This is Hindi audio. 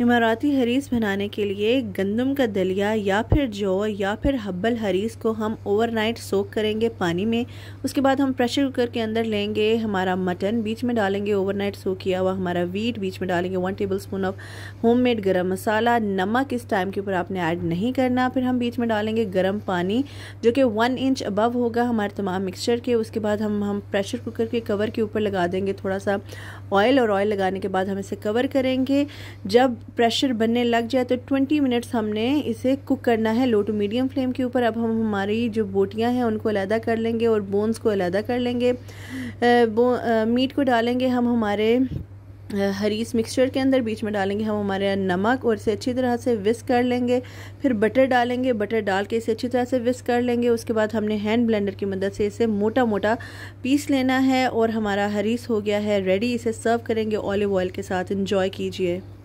इमाराती हरीस बनाने के लिए गंदम का दलिया या फिर जौ या फिर हब्बल हरीस को हम ओवरनाइट सोख करेंगे पानी में उसके बाद हम प्रेशर कुकर के अंदर लेंगे हमारा मटन बीच में डालेंगे ओवरनाइट सोक किया हुआ हमारा वीट बीच में डालेंगे one tablespoon of homemade garam masala नमक इस टाइम के ऊपर आपने ऐड नहीं करना फिर हम बीच में डालेंगे गर्म पानी जो कि वन इंच अबव होगा हमारे तमाम मिक्सचर के उसके बाद हम हम प्रेशर कुकर के कवर के ऊपर लगा देंगे थोड़ा सा ऑयल और ऑयल लगाने के बाद हम इसे कवर करेंगे जब प्रेशर बनने लग जाए तो 20 मिनट्स हमने इसे कुक करना है लो टू मीडियम फ्लेम के ऊपर अब हम हमारी जो बोटियां हैं उनको अलहदा कर लेंगे और बोन्स को अलहदा कर लेंगे आ, मीट को डालेंगे हम हमारे हरीस मिक्सचर के अंदर बीच में डालेंगे हम हमारे नमक और इसे अच्छी तरह से विस्क कर लेंगे फिर बटर डालेंगे बटर डाल के इसे अच्छी तरह से विस्क कर लेंगे उसके बाद हमने हैंड ब्लेंडर की मदद से इसे मोटा मोटा पीस लेना है और हमारा हरीस हो गया है रेडी इसे सर्व करेंगे ऑलिव ऑयल के साथ इंजॉय कीजिए